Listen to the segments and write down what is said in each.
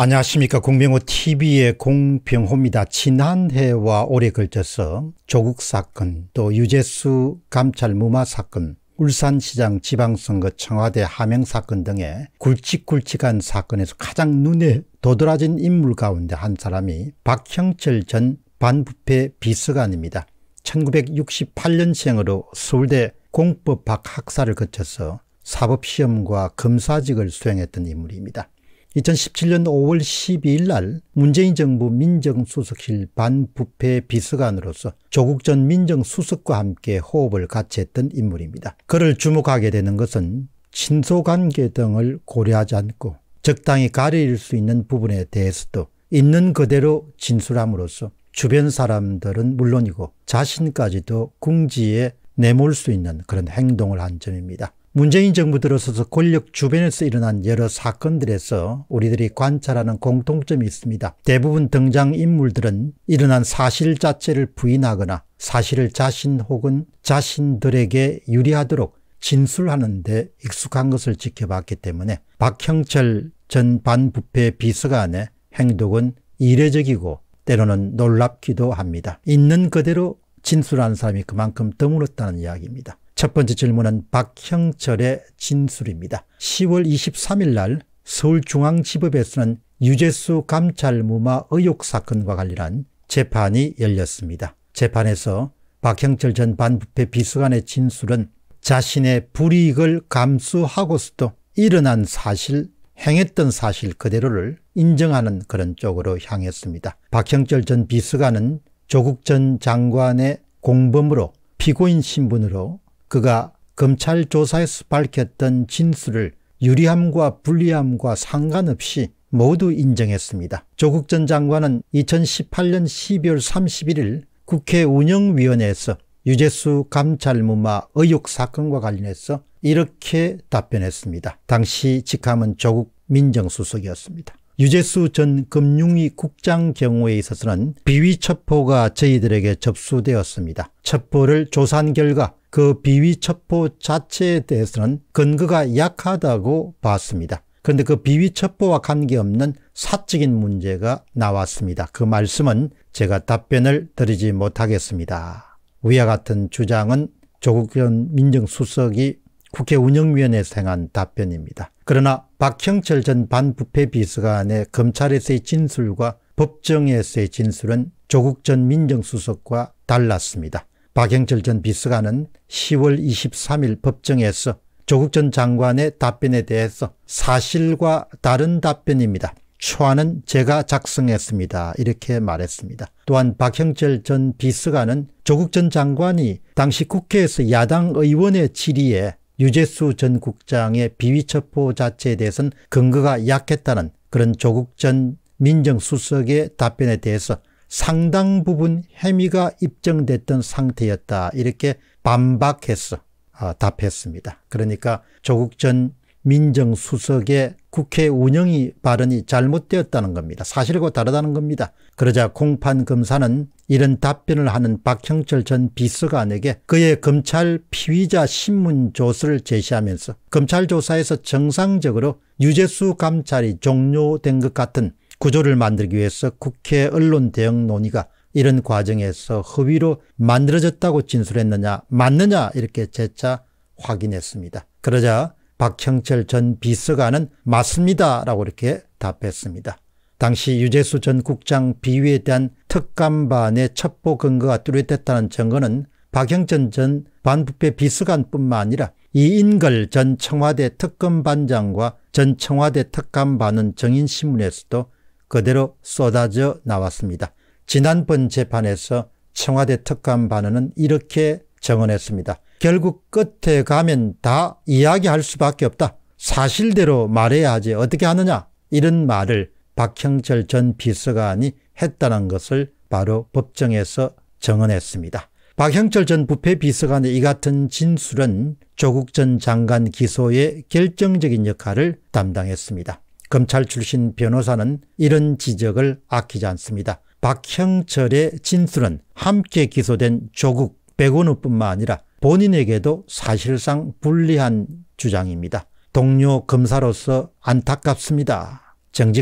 안녕하십니까. 공병호 TV의 공병호입니다. 지난해와 올해 걸쳐서 조국 사건, 또 유재수 감찰 무마 사건, 울산시장 지방선거 청와대 하명 사건 등의 굵직굵직한 사건에서 가장 눈에 도드라진 인물 가운데 한 사람이 박형철 전 반부패 비서관입니다. 1968년생으로 서울대 공법학 학사를 거쳐서 사법시험과 검사직을 수행했던 인물입니다. 2017년 5월 12일 날 문재인 정부 민정수석실 반부패 비서관으로서 조국 전 민정수석과 함께 호흡을 같이 했던 인물입니다. 그를 주목하게 되는 것은 친소관계 등을 고려하지 않고 적당히 가릴 수 있는 부분에 대해서도 있는 그대로 진술함으로써 주변 사람들은 물론이고 자신까지도 궁지에 내몰 수 있는 그런 행동을 한 점입니다. 문재인 정부 들어서서 권력 주변에서 일어난 여러 사건들에서 우리들이 관찰하는 공통점이 있습니다. 대부분 등장인물들은 일어난 사실 자체를 부인하거나 사실을 자신 혹은 자신들에게 유리하도록 진술하는 데 익숙한 것을 지켜봤기 때문에 박형철 전 반부패 비서관의 행동은 이례적이고 때로는 놀랍기도 합니다. 있는 그대로 진술한 사람이 그만큼 드물었다는 이야기입니다. 첫 번째 질문은 박형철의 진술입니다. 10월 23일 날 서울중앙지법에서는 유재수 감찰무마 의혹 사건과 관련한 재판이 열렸습니다. 재판에서 박형철 전 반부패 비서관의 진술은 자신의 불이익을 감수하고서도 일어난 사실, 행했던 사실 그대로를 인정하는 그런 쪽으로 향했습니다. 박형철 전 비서관은 조국 전 장관의 공범으로 피고인 신분으로 그가 검찰 조사에서 밝혔던 진술을 유리함과 불리함과 상관없이 모두 인정했습니다. 조국 전 장관은 2018년 12월 31일 국회 운영위원회에서 유재수 감찰무마 의혹 사건과 관련해서 이렇게 답변했습니다. 당시 직함은 조국 민정수석이었습니다. 유재수 전 금융위 국장 경우에 있어서는 비위 첩보가 저희들에게 접수되었습니다. 첩보를 조사한 결과 그 비위 첩보 자체에 대해서는 근거가 약하다고 봤습니다. 그런데 그 비위 첩보와 관계없는 사적인 문제가 나왔습니다. 그 말씀은 제가 답변을 드리지 못하겠습니다. 위와 같은 주장은 조국 전 민정수석이 국회 운영위원회에서 한 답변입니다. 그러나 박형철 전 반부패 비서관의 검찰에서의 진술과 법정에서의 진술은 조국 전 민정수석과 달랐습니다. 박영철 전 비서관은 10월 23일 법정에서 조국 전 장관의 답변에 대해서 사실과 다른 답변입니다. 초안은 제가 작성했습니다. 이렇게 말했습니다. 또한 박형철 전 비서관은 조국 전 장관이 당시 국회에서 야당 의원의 질의에 유재수 전 국장의 비위 첩보 자체에 대해서는 근거가 약했다는 그런 조국 전 민정수석의 답변에 대해서 상당 부분 혐의가 입증됐던 상태였다. 이렇게 반박해서 어, 답했습니다. 그러니까 조국 전 민정수석의 국회 운영이 발언이 잘못되었다는 겁니다. 사실과 다르다는 겁니다. 그러자 공판 검사는 이런 답변을 하는 박형철 전 비서관에게 그의 검찰 피의자 신문 조서를 제시하면서 검찰 조사에서 정상적으로 유재수 감찰이 종료된 것 같은 구조를 만들기 위해서 국회 언론 대응 논의가 이런 과정에서 허위로 만들어졌다고 진술했느냐 맞느냐 이렇게 재차 확인했습니다. 그러자 박형철 전 비서관은 맞습니다라고 이렇게 답했습니다. 당시 유재수 전 국장 비위에 대한 특감반의 첩보 근거가 뚜렷했다는 증거는 박형철전 반부패 비서관뿐만 아니라 이인걸 전 청와대 특검반장과 전 청와대 특감반은 정인신문에서도 그대로 쏟아져 나왔습니다. 지난번 재판에서 청와대 특감 반원은 이렇게 정언했습니다. 결국 끝에 가면 다 이야기할 수밖에 없다. 사실대로 말해야 하지 어떻게 하느냐 이런 말을 박형철 전 비서관이 했다는 것을 바로 법정에서 정언했습니다. 박형철 전 부패 비서관의 이 같은 진술은 조국 전 장관 기소의 결정적인 역할을 담당했습니다. 검찰 출신 변호사는 이런 지적을 아끼지 않습니다. 박형철의 진술은 함께 기소된 조국 백원우뿐만 아니라 본인에게도 사실상 불리한 주장입니다. 동료 검사로서 안타깝습니다.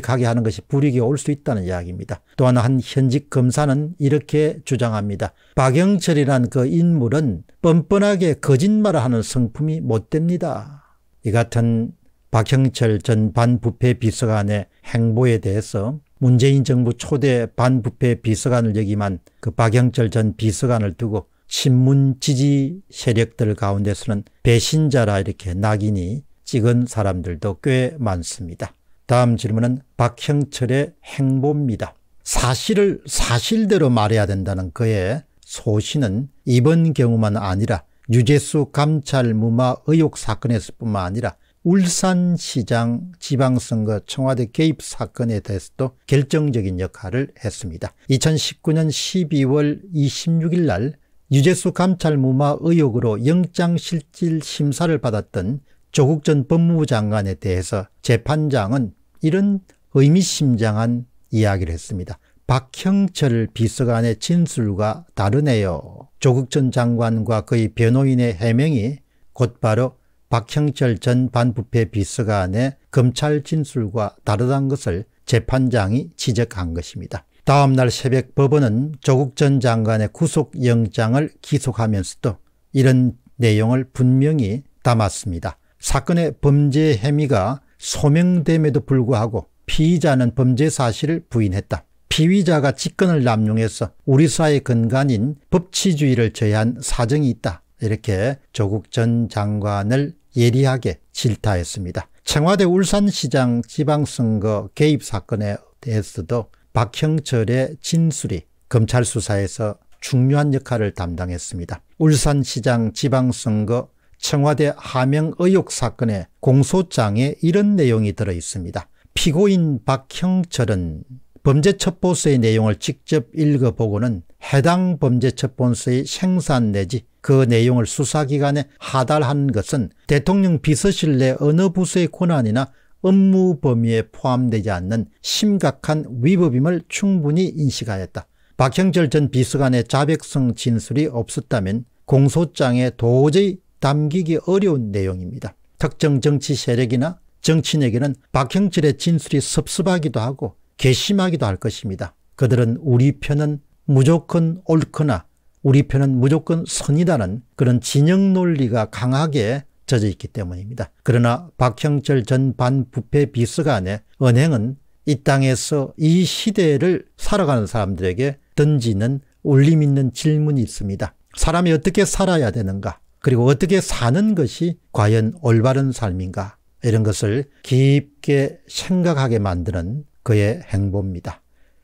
정직하게 하는 것이 불이익이 올 수 있다는 이야기입니다. 또한 한 현직 검사는 이렇게 주장합니다. 박영철이란 그 인물은 뻔뻔하게 거짓말을 하는 성품이 못됩니다. 이 같은 박형철 전 반부패 비서관의 행보에 대해서 문재인 정부 초대 반부패 비서관을 역임한 그박형철전 비서관을 두고 신문 지지 세력들 가운데서는 배신자라 이렇게 낙인이 찍은 사람들도 꽤 많습니다. 다음 질문은 박형철의 행보입니다. 사실을 사실대로 말해야 된다는 그의 소신은 이번 경우만 아니라 유재수 감찰 무마 의혹 사건에서뿐만 아니라 울산시장 지방선거 청와대 개입 사건에 대해서도 결정적인 역할을 했습니다. 2019년 12월 26일 날 유재수 감찰 무마 의혹으로 영장실질심사를 받았던 조국 전 법무부 장관에 대해서 재판장은 이런 의미심장한 이야기를 했습니다. 박형철 비서관의 진술과 다르네요. 조국 전 장관과 그의 변호인의 해명이 곧바로 박형철 전 반부패 비서관의 검찰 진술과 다르다는 것을 재판장이 지적한 것입니다. 다음 날 새벽 법원은 조국 전 장관의 구속영장을 기속하면서도 이런 내용을 분명히 담았습니다. 사건의 범죄 혐의가 소명됨에도 불구하고 피의자는 범죄 사실을 부인했다. 피의자가 직권을 남용해서 우리 사회 근간인 법치주의를 저해한 사정이 있다. 이렇게 조국 전 장관을 예리하게 질타했습니다. 청와대 울산시장 지방선거 개입 사건에 대해서도 박형철의 진술이 검찰 수사에서 중요한 역할을 담당했습니다. 울산시장 지방선거 청와대 하명 의혹 사건의 공소장에 이런 내용이 들어 있습니다. 피고인 박형철은 범죄 첩보서의 내용을 직접 읽어보고는 해당 범죄 첩보서의 생산 내지 그 내용을 수사기관에 하달한 것은 대통령 비서실 내 어느 부서의 권한이나 업무 범위에 포함되지 않는 심각한 위법임을 충분히 인식하였다. 박형철 전 비서관의 자백성 진술이 없었다면 공소장에 도저히 담기기 어려운 내용입니다. 특정 정치 세력이나 정치인에게는 박형철의 진술이 섭섭하기도 하고 괘씸하기도할 것입니다. 그들은 우리 편은 무조건 옳거나 우리 편은 무조건 선이다는 그런 진영 논리가 강하게 젖어 있기 때문입니다. 그러나 박형철 전 반부패 비서관의 은행은 이 땅에서 이 시대를 살아가는 사람들에게 던지는 울림 있는 질문이 있습니다. 사람이 어떻게 살아야 되는가? 그리고 어떻게 사는 것이 과연 올바른 삶인가? 이런 것을 깊게 생각하게 만드는 그의 행보입니다.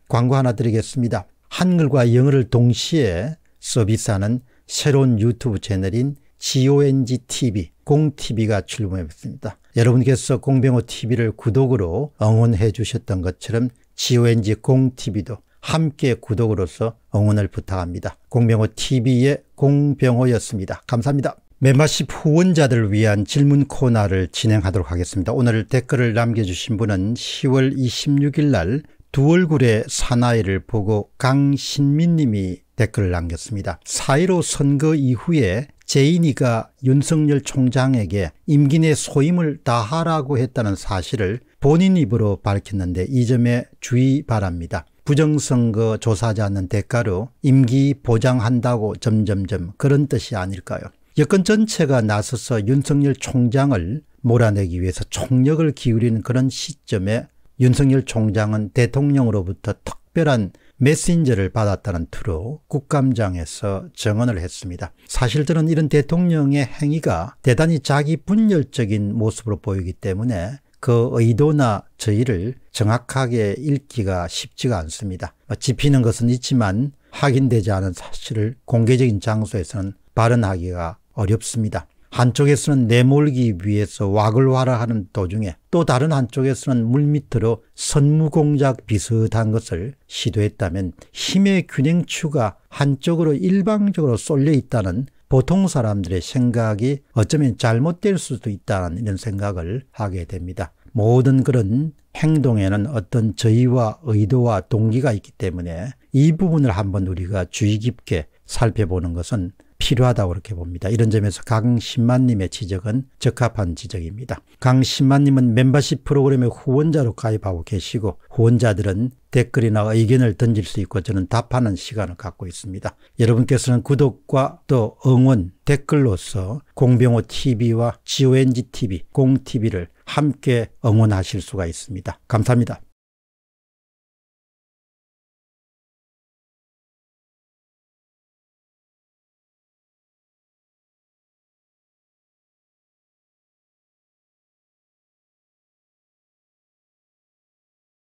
광고 하나 드리겠습니다. 한글과 영어를 동시에 서비스하는 새로운 유튜브 채널인 GONGTV, 공TV가 출범했습니다. 여러분께서 공병호TV를 구독으로 응원해 주셨던 것처럼 GONG 공TV도 함께 구독으로서 응원을 부탁합니다. 공병호TV의 공병호였습니다. 감사합니다. 매마십 후원자들 위한 질문 코너를 진행하도록 하겠습니다. 오늘 댓글을 남겨주신 분은 10월 26일 날 두 얼굴의 사나이를 보고 강신민 님이 댓글을 남겼습니다. 4.15 선거 이후에 제인이가 윤석열 총장에게 임기 내 소임을 다하라고 했다는 사실을 본인 입으로 밝혔는데 이 점에 주의 바랍니다. 부정선거 조사하지 않는 대가로 임기 보장한다고 점점점 그런 뜻이 아닐까요? 여권 전체가 나서서 윤석열 총장을 몰아내기 위해서 총력을 기울이는 그런 시점에 윤석열 총장은 대통령으로부터 특별한 메신저를 받았다는 투로 국감장에서 증언을 했습니다. 사실 들은 이런 대통령의 행위가 대단히 자기 분열적인 모습으로 보이기 때문에 그 의도나 저의를 정확하게 읽기가 쉽지가 않습니다. 짚히는 뭐 것은 있지만 확인되지 않은 사실을 공개적인 장소에서는 발언하기가 어렵습니다. 한쪽에서는 내몰기 위해서 와글와라하는 도중에 또 다른 한쪽에서는 물밑으로 선무공작 비슷한 것을 시도했다면 힘의 균형추가 한쪽으로 일방적으로 쏠려 있다는 보통 사람들의 생각이 어쩌면 잘못될 수도 있다는 이런 생각을 하게 됩니다. 모든 그런 행동에는 어떤 저의와 의도와 동기가 있기 때문에 이 부분을 한번 우리가 주의 깊게 살펴보는 것은 필요하다고 그렇게 봅니다. 이런 점에서 강신만님의 지적은 적합한 지적입니다. 강신만님은 멤버십 프로그램의 후원자로 가입하고 계시고 후원자들은 댓글이나 의견을 던질 수 있고 저는 답하는 시간을 갖고 있습니다. 여러분께서는 구독과 또 응원, 댓글로서 공병호TV와 GONGTV, 공TV를 함께 응원하실 수가 있습니다. 감사합니다.